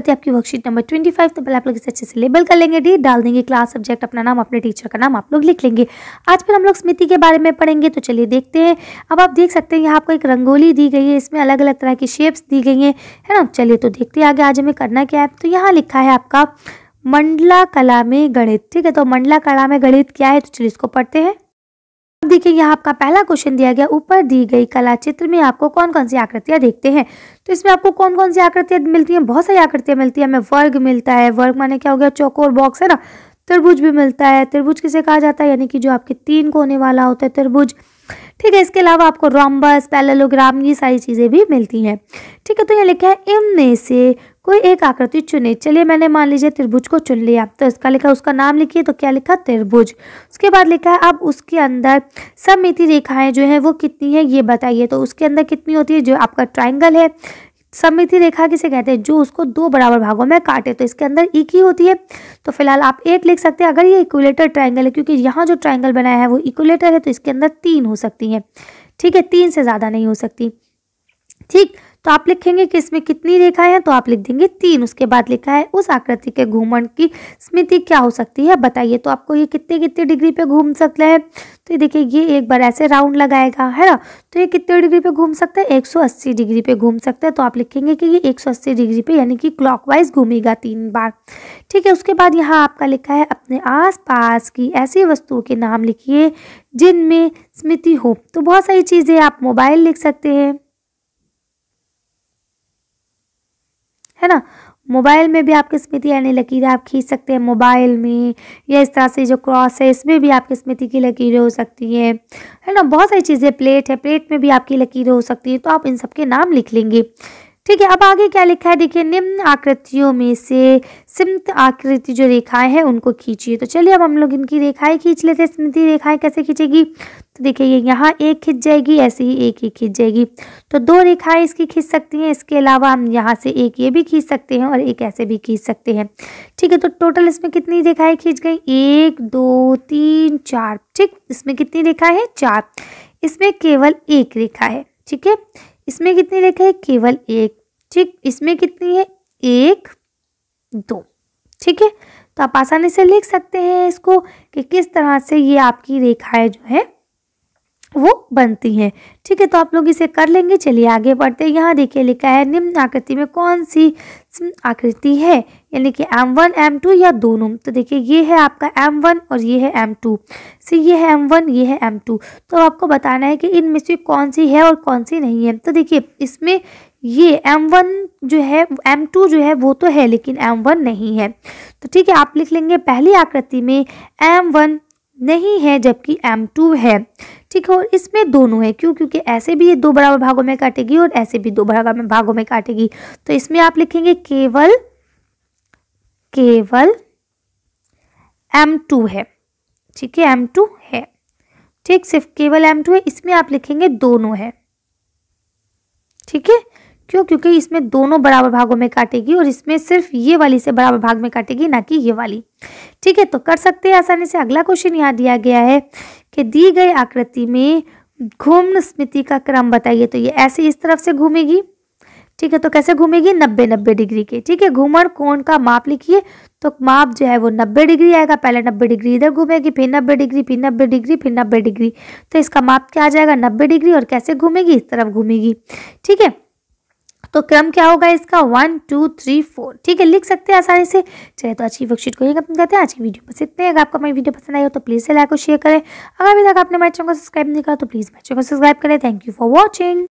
करते हैं आपकी वर्कशीट नंबर ट्वेंटी फाइव तो पहले आप लोग इसे अच्छे से लेबल कर लेंगे डी डाल देंगे क्लास सब्जेक्ट अपना नाम अपने टीचर का नाम आप लोग लिख लेंगे आज फिर हम लोग स्मृति के बारे में पढ़ेंगे तो चलिए देखते हैं अब आप देख सकते हैं यहाँ आपको एक रंगोली दी गई है इसमें अलग अलग तरह की शेप्स दी गई हैं है ना चलिए तो देखते हैं आगे आज हमें करना क्या है तो यहाँ लिखा है आपका मंडला कला में गणित ठीक है तो मंडला कला में गणित क्या है तो चलिए इसको पढ़ते हैं देखिए यहाँ आपका पहला क्वेश्चन दिया गया ऊपर दी गई कला चित्र में आपको कौन कौन सी आकृतियाँ देखते हैं तो इसमें आपको कौन कौन सी आकृतियाँ मिलती हैं बहुत सारी आकृतियाँ मिलती है हमें वर्ग मिलता है वर्ग माने क्या हो गया चौकोर बॉक्स है ना त्रिभुज भी मिलता है त्रिभुज किसे कहा जाता है यानी कि जो आपके तीन कोने वाला होता है त्रिभुज ठीक है इसके अलावा आपको रॉम्बस पैलेलोग्राम ये सारी चीज़ें भी मिलती हैं ठीक है तो यहाँ लिखा है इनमें से कोई एक आकृति चुने चलिए मैंने मान लीजिए त्रिभुज को चुन लिया तो इसका लिखा उसका नाम लिखिए तो क्या लिखा त्रिभुज उसके बाद लिखा है अब उसके अंदर सममिति रेखाएं जो है वो कितनी है ये बताइए तो उसके अंदर कितनी होती है जो आपका ट्राइंगल है समिति रेखा किसे कहते हैं जो उसको दो बराबर भागों में काटे तो इसके अंदर एक e ही होती है तो फिलहाल आप एक लिख सकते हैं अगर ये इक्वलेटर ट्राइंगल है क्योंकि यहाँ जो ट्राइंगल बनाया है वो इक्वलेटर है तो इसके अंदर तीन हो सकती हैं ठीक है तीन से ज़्यादा नहीं हो सकती ठीक तो आप लिखेंगे कि इसमें कितनी रेखाएं हैं तो आप लिख देंगे तीन उसके बाद लिखा है उस आकृति के घूमन की स्मृति क्या हो सकती है बताइए तो आपको ये कितने कितने डिग्री पे घूम सकता है तो ये देखिए ये एक बार ऐसे राउंड लगाएगा है ना तो ये कितने डिग्री पे घूम सकता है एक डिग्री पे घूम सकता है तो आप लिखेंगे कि ये एक डिग्री पे यानी कि क्लॉकवाइज घूमेगा तीन बार ठीक है उसके बाद यहाँ आपका लिखा है अपने आस की ऐसी वस्तुओं के नाम लिखिए जिनमें स्मृति हो तो बहुत सारी चीज़ें आप मोबाइल लिख सकते हैं है ना मोबाइल में भी आपकी स्मृति यानी लकीरें आप खींच सकते हैं मोबाइल में या इस तरह से जो क्रॉस है इसमें भी आपकी स्मृति की लकीरें हो सकती हैं है ना बहुत सारी चीज़ें प्लेट है प्लेट में भी आपकी लकीरें हो सकती है तो आप इन सब के नाम लिख लेंगे ठीक है अब आगे क्या लिखा है देखिए निम्न आकृतियों में से सिमित आकृति जो रेखाएं हैं उनको खींचिए तो चलिए अब हम लोग इनकी रेखाएं खींच लेते हैं स्मृति रेखाएं कैसे खींचेगी तो देखिए ये यहाँ एक खींच जाएगी ऐसे ही एक ही खींच जाएगी तो दो रेखाएं इसकी खींच सकती हैं इसके अलावा हम यहाँ से एक ये भी खींच सकते हैं और एक ऐसे भी खींच सकते हैं ठीक है तो टोटल इसमें कितनी रेखाएँ खींच गई एक दो तीन चार ठीक इसमें कितनी रेखा है चार इसमें केवल एक रेखा है ठीक है इसमें कितनी रेखा है केवल एक ठीक इसमें कितनी है एक दो ठीक है तो आप आसानी से लिख सकते हैं इसको कि किस तरह से ये आपकी रेखाएं जो है वो बनती हैं ठीक है तो आप लोग इसे कर लेंगे चलिए आगे बढ़ते हैं यहाँ देखिए लिखा है निम्न आकृति में कौन सी आकृति है यानी कि एम वन एम टू या दोनों तो देखिए ये है आपका एम वन और ये है एम टू से ये है एम वन ये है एम टू तो आपको बताना है कि इनमें से कौन सी है और कौन सी नहीं है तो देखिए इसमें ये M1 जो है M2 जो है वो तो है लेकिन M1 नहीं है तो ठीक है आप लिख लेंगे पहली आकृति में M1 नहीं है जबकि M2 है ठीक है और इसमें दोनों है क्यों क्योंकि ऐसे भी ये दो बराबर भागों में काटेगी और ऐसे भी दो बराबर भागों में काटेगी तो इसमें आप लिखेंगे केवल केवल M2 है ठीक है M2 है ठीक सिर्फ केवल M2 है इसमें आप लिखेंगे दोनों है ठीक है क्यों क्योंकि इसमें दोनों बराबर भागों में काटेगी और इसमें सिर्फ ये वाली से बराबर भाग में काटेगी ना कि ये वाली ठीक है तो कर सकते हैं आसानी से अगला क्वेश्चन यहाँ दिया गया है कि दी गई आकृति में घूमन स्मृति का क्रम बताइए तो ये ऐसे इस तरफ से घूमेगी ठीक है तो कैसे घूमेगी नब्बे नब्बे डिग्री के ठीक है घूमर कोण का माप लिखिए तो माप जो है वो नब्बे डिग्री आएगा पहले नब्बे डिग्री इधर घूमेगी फिर नब्बे डिग्री फिर नब्बे डिग्री फिर नब्बे डिग्री तो इसका माप क्या आ जाएगा नब्बे डिग्री और कैसे घूमेगी इस तरफ घूमेगी ठीक है तो क्रम क्या होगा इसका वन टू थ्री फोर ठीक है लिख सकते हैं आसानी से चलिए तो अच्छी वर्कशीट को ये खत्म करते हैं आज की वीडियो पसंद इतने अगर आपको हमारी वीडियो पसंद आई हो तो प्लीज़ लाइक और शेयर करें अगर अभी तक आपने हमारे चैनल को सब्सक्राइब नहीं करा तो प्लीज़ हमारे चैनल को सब्सक्राइब करें थैंक यू फॉर वॉचिंग